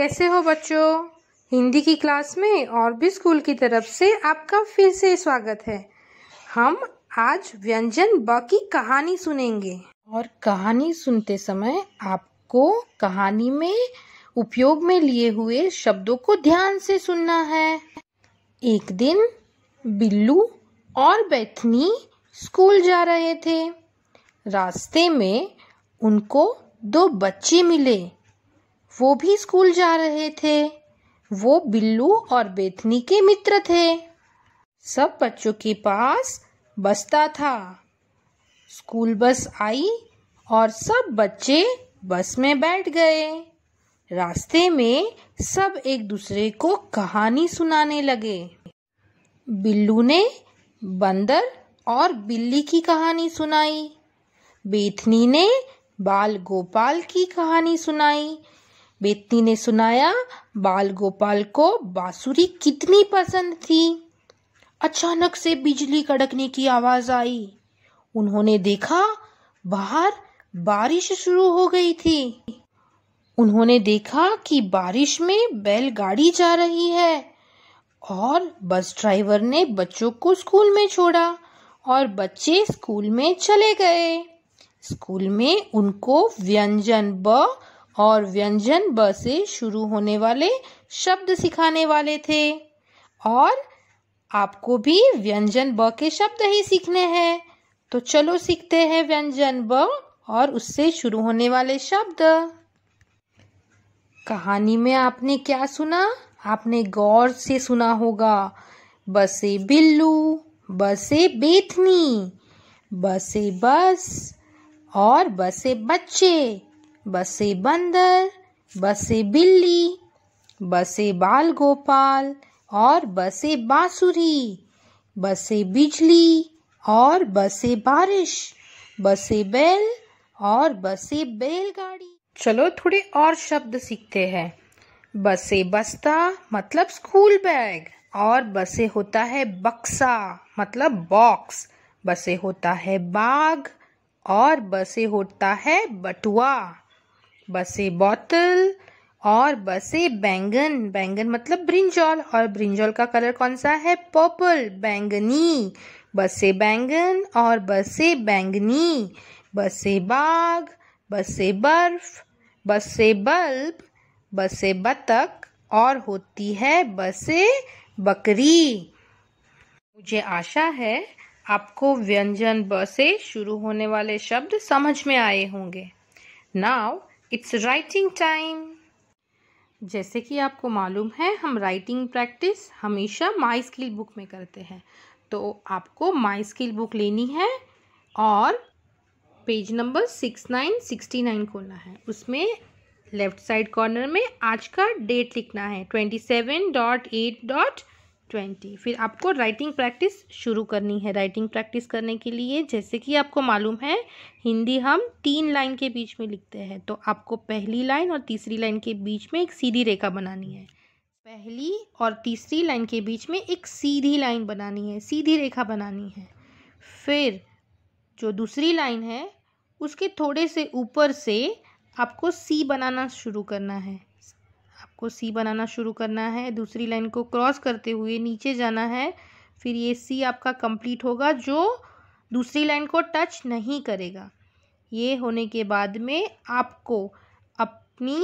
कैसे हो बच्चों हिंदी की क्लास में और भी स्कूल की तरफ से आपका फिर से स्वागत है हम आज व्यंजन ब की कहानी सुनेंगे और कहानी सुनते समय आपको कहानी में उपयोग में लिए हुए शब्दों को ध्यान से सुनना है एक दिन बिल्लू और बैथनी स्कूल जा रहे थे रास्ते में उनको दो बच्चे मिले वो भी स्कूल जा रहे थे वो बिल्लू और बेथनी के मित्र थे सब बच्चों के पास बस्ता था स्कूल बस आई और सब बच्चे बस में बैठ गए रास्ते में सब एक दूसरे को कहानी सुनाने लगे बिल्लू ने बंदर और बिल्ली की कहानी सुनाई बेथनी ने बाल गोपाल की कहानी सुनाई बेतनी ने सुनाया बाल गोपाल को बांसुरी कितनी पसंद थी अचानक से बिजली कड़कने की आवाज आई उन्होंने देखा बाहर बारिश शुरू हो गई थी उन्होंने देखा कि बारिश में बैलगाड़ी जा रही है और बस ड्राइवर ने बच्चों को स्कूल में छोड़ा और बच्चे स्कूल में चले गए स्कूल में उनको व्यंजन ब और व्यंजन ब से शुरू होने वाले शब्द सिखाने वाले थे और आपको भी व्यंजन ब के शब्द ही सीखने हैं तो चलो सीखते हैं व्यंजन ब और उससे शुरू होने वाले शब्द कहानी में आपने क्या सुना आपने गौर से सुना होगा बसे बिल्लू बसे बेथनी बसे बस और बसे बच्चे बसे बंदर बसे बिल्ली बसे बाल गोपाल और बसे बांसुरी बसे बिजली और बसे बारिश बसे बैल और बसे बैलगाड़ी चलो थोड़े और शब्द सीखते हैं बसे बस्ता मतलब स्कूल बैग और बसे होता है बक्सा मतलब बॉक्स बसे होता है बाग और बसे होता है बटुआ बसे बॉटल और बसे बैंगन बैंगन मतलब ब्रिंजॉल और ब्रिंजॉल का कलर कौन सा है पर्पल बैंगनी बसे बैंगन और बसे बैंगनी बसे बाग बसे बर्फ बसे बल्ब बसे बतख और होती है बसे बकरी मुझे आशा है आपको व्यंजन बसे शुरू होने वाले शब्द समझ में आए होंगे नाव इट्स राइटिंग टाइम जैसे कि आपको मालूम है हम राइटिंग प्रैक्टिस हमेशा माई स्किल बुक में करते हैं तो आपको माई स्किल बुक लेनी है और page number six nine sixty nine खोलना है उसमें लेफ़्ट साइड कॉर्नर में आज का डेट लिखना है twenty seven dot eight dot twenty फिर आपको राइटिंग प्रैक्टिस शुरू करनी है राइटिंग प्रैक्टिस करने के लिए जैसे कि आपको मालूम है हिंदी हम तीन लाइन के बीच में लिखते हैं तो आपको पहली लाइन और तीसरी लाइन के बीच में एक सीधी रेखा बनानी है पहली और तीसरी लाइन के बीच में एक सीधी लाइन बनानी है सीधी रेखा बनानी है फिर जो दूसरी लाइन है उसके थोड़े से ऊपर से आपको सी बनाना शुरू करना है को सी बनाना शुरू करना है दूसरी लाइन को क्रॉस करते हुए नीचे जाना है फिर ये सी आपका कंप्लीट होगा जो दूसरी लाइन को टच नहीं करेगा ये होने के बाद में आपको अपनी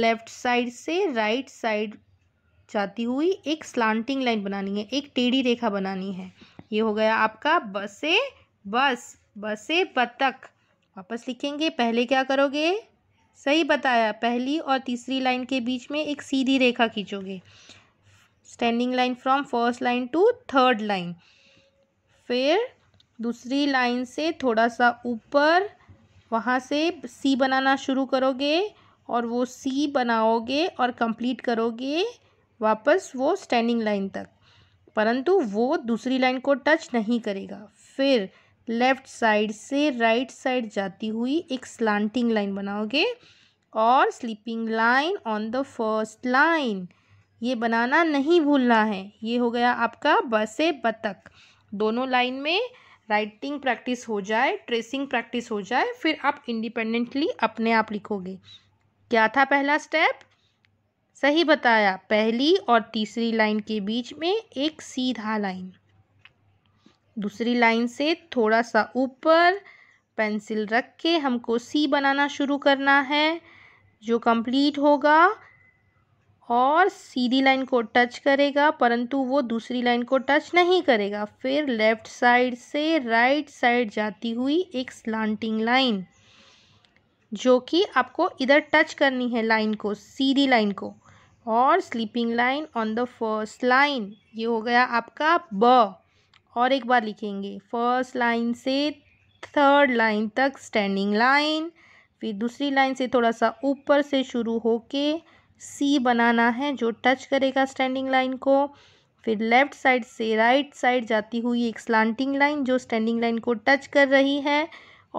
लेफ़्ट साइड से राइट साइड जाती हुई एक स्लांटिंग लाइन बनानी है एक टेढ़ी रेखा बनानी है ये हो गया आपका बसे बस बसे बतख वापस लिखेंगे पहले क्या करोगे सही बताया पहली और तीसरी लाइन के बीच में एक सीधी रेखा खींचोगे standing line from first line to third line फिर दूसरी लाइन से थोड़ा सा ऊपर वहाँ से सी बनाना शुरू करोगे और वो सी बनाओगे और कंप्लीट करोगे वापस वो स्टैंडिंग लाइन तक परंतु वो दूसरी लाइन को टच नहीं करेगा फिर लेफ्ट साइड से राइट साइड जाती हुई एक स्लांटिंग लाइन बनाओगे और sleeping line on the first line ये बनाना नहीं भूलना है ये हो गया आपका बसे बतख दोनों लाइन में राइटिंग प्रैक्टिस हो जाए ट्रेसिंग प्रैक्टिस हो जाए फिर आप इंडिपेंडेंटली अपने आप लिखोगे क्या था पहला स्टेप सही बताया पहली और तीसरी लाइन के बीच में एक सीधा लाइन दूसरी लाइन से थोड़ा सा ऊपर पेंसिल रख के हमको सी बनाना शुरू करना है जो कंप्लीट होगा और सीधी लाइन को टच करेगा परंतु वो दूसरी लाइन को टच नहीं करेगा फिर लेफ्ट साइड से राइट साइड जाती हुई एक स्लांटिंग लाइन जो कि आपको इधर टच करनी है लाइन को सीधी लाइन को और sleeping line on the first line ये हो गया आपका ब और एक बार लिखेंगे फर्स्ट लाइन से थर्ड लाइन तक स्टैंडिंग लाइन फिर दूसरी लाइन से थोड़ा सा ऊपर से शुरू होके सी बनाना है जो टच करेगा स्टैंडिंग लाइन को फिर लेफ़्ट साइड से राइट right साइड जाती हुई एक स्लांटिंग लाइन जो स्टैंडिंग लाइन को टच कर रही है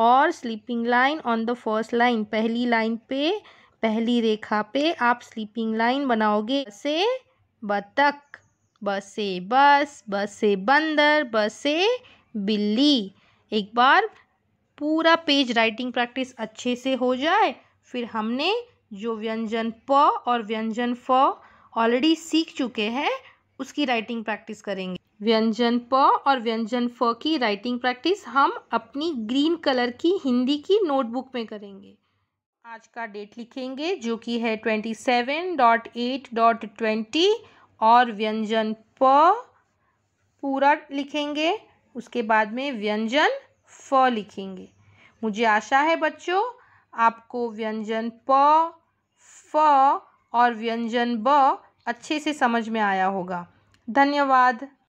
और sleeping line on the first line पहली लाइन पे पहली रेखा पे आप स्लीपिंग लाइन बनाओगे से बतख बसे बस बसे बंदर बसे बिल्ली एक बार पूरा पेज राइटिंग प्रैक्टिस अच्छे से हो जाए फिर हमने जो व्यंजन प और व्यंजन फ ऑलरेडी सीख चुके हैं उसकी राइटिंग प्रैक्टिस करेंगे व्यंजन प और व्यंजन फ की राइटिंग प्रैक्टिस हम अपनी ग्रीन कलर की हिंदी की नोटबुक में करेंगे आज का डेट लिखेंगे जो कि है twenty seven dot eight dot twenty और व्यंजन प पूरा लिखेंगे उसके बाद में व्यंजन फ लिखेंगे मुझे आशा है बच्चों आपको व्यंजन प फ और व्यंजन ब अच्छे से समझ में आया होगा धन्यवाद